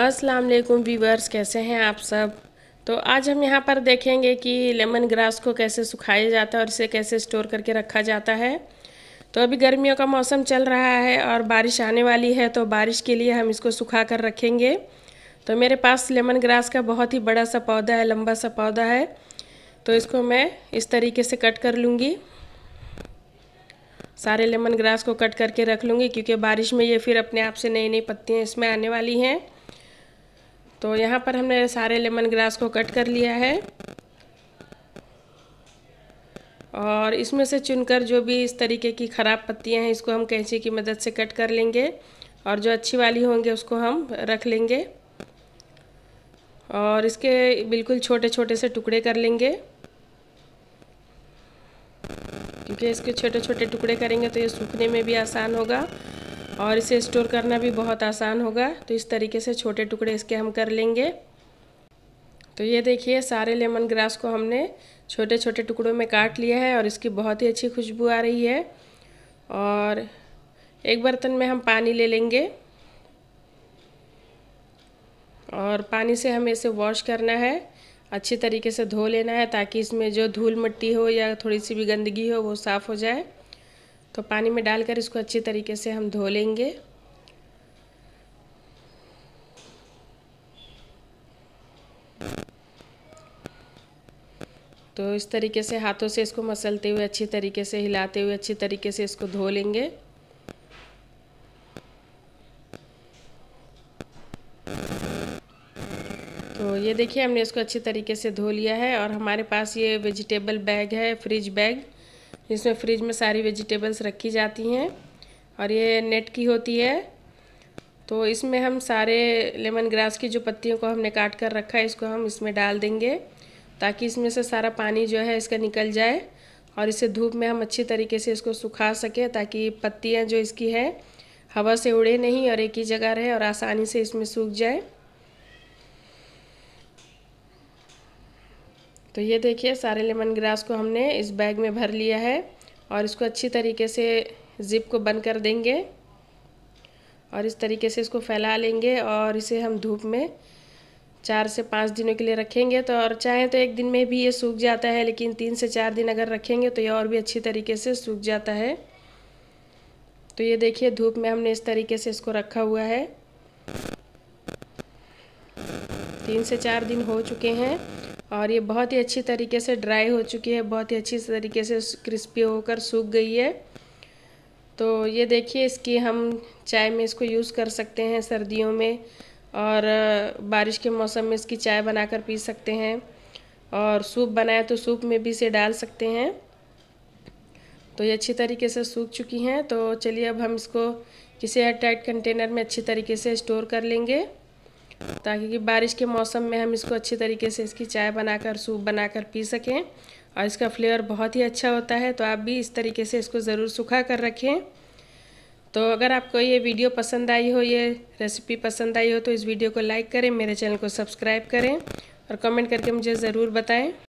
अस्सलाम वालेकुम व्यूवर्स कैसे हैं आप सब तो आज हम यहाँ पर देखेंगे कि लेमन ग्रास को कैसे सुखाया जाता है और इसे कैसे स्टोर करके रखा जाता है तो अभी गर्मियों का मौसम चल रहा है और बारिश आने वाली है तो बारिश के लिए हम इसको सुखा कर रखेंगे तो मेरे पास लेमन ग्रास का बहुत ही बड़ा सा पौधा है लंबा सा पौधा है तो इसको मैं इस तरीके से कट कर लूँगी सारे लेमन ग्रास को कट करके रख लूँगी क्योंकि बारिश में ये फिर अपने आप से नई नई पत्तियाँ इसमें आने वाली हैं तो यहाँ पर हमने सारे लेमन ग्रास को कट कर लिया है और इसमें से चुनकर जो भी इस तरीके की ख़राब पत्तियाँ हैं इसको हम कैंची की मदद से कट कर लेंगे और जो अच्छी वाली होंगे उसको हम रख लेंगे और इसके बिल्कुल छोटे छोटे से टुकड़े कर लेंगे क्योंकि इसके छोटे छोटे टुकड़े करेंगे तो ये सूखने में भी आसान होगा और इसे स्टोर करना भी बहुत आसान होगा तो इस तरीके से छोटे टुकड़े इसके हम कर लेंगे तो ये देखिए सारे लेमन ग्रास को हमने छोटे छोटे टुकड़ों में काट लिया है और इसकी बहुत ही अच्छी खुशबू आ रही है और एक बर्तन में हम पानी ले लेंगे और पानी से हमें इसे वॉश करना है अच्छी तरीके से धो लेना है ताकि इसमें जो धूल मिट्टी हो या थोड़ी सी भी गंदगी हो वो साफ़ हो जाए तो पानी में डालकर इसको अच्छी तरीके से हम धो लेंगे तो इस तरीके से हाथों से इसको मसलते हुए अच्छी तरीके से हिलाते हुए अच्छी तरीके से इसको धो लेंगे तो ये देखिए हमने इसको अच्छी तरीके से धो लिया है और हमारे पास ये वेजिटेबल बैग है फ्रिज बैग इसमें फ्रिज में सारी वेजिटेबल्स रखी जाती हैं और ये नेट की होती है तो इसमें हम सारे लेमन ग्रास की जो पत्तियों को हमने काट कर रखा है इसको हम इसमें डाल देंगे ताकि इसमें से सारा पानी जो है इसका निकल जाए और इसे धूप में हम अच्छी तरीके से इसको सुखा सकें ताकि पत्तियाँ जो इसकी है हवा से उड़े नहीं और एक ही जगह रहे और आसानी से इसमें सूख जाए तो ये देखिए सारे लेमन ग्रास को हमने इस बैग में भर लिया है और इसको अच्छी तरीके से ज़िप को बंद कर देंगे और इस तरीके से इसको फैला लेंगे और इसे हम धूप में चार से पाँच दिनों के लिए रखेंगे तो और चाहे तो एक दिन में भी ये सूख जाता है लेकिन तीन से चार दिन अगर रखेंगे तो ये और भी अच्छी तरीके से सूख जाता है तो ये देखिए धूप में हमने इस तरीके से इसको रखा हुआ है तीन से चार दिन हो चुके हैं और ये बहुत ही अच्छी तरीके से ड्राई हो चुकी है बहुत ही अच्छी तरीके से क्रिस्पी होकर सूख गई है तो ये देखिए इसकी हम चाय में इसको यूज़ कर सकते हैं सर्दियों में और बारिश के मौसम में इसकी चाय बनाकर पी सकते हैं और सूप बनाए तो सूप में भी इसे डाल सकते हैं तो ये अच्छी तरीके से सूख चुकी हैं तो चलिए अब हम इसको किसी एयर टाइट कंटेनर में अच्छी तरीके से स्टोर कर लेंगे ताकि कि बारिश के मौसम में हम इसको अच्छी तरीके से इसकी चाय बनाकर सूप बनाकर पी सकें और इसका फ्लेवर बहुत ही अच्छा होता है तो आप भी इस तरीके से इसको ज़रूर सूखा कर रखें तो अगर आपको ये वीडियो पसंद आई हो ये रेसिपी पसंद आई हो तो इस वीडियो को लाइक करें मेरे चैनल को सब्सक्राइब करें और कमेंट करके मुझे ज़रूर बताएं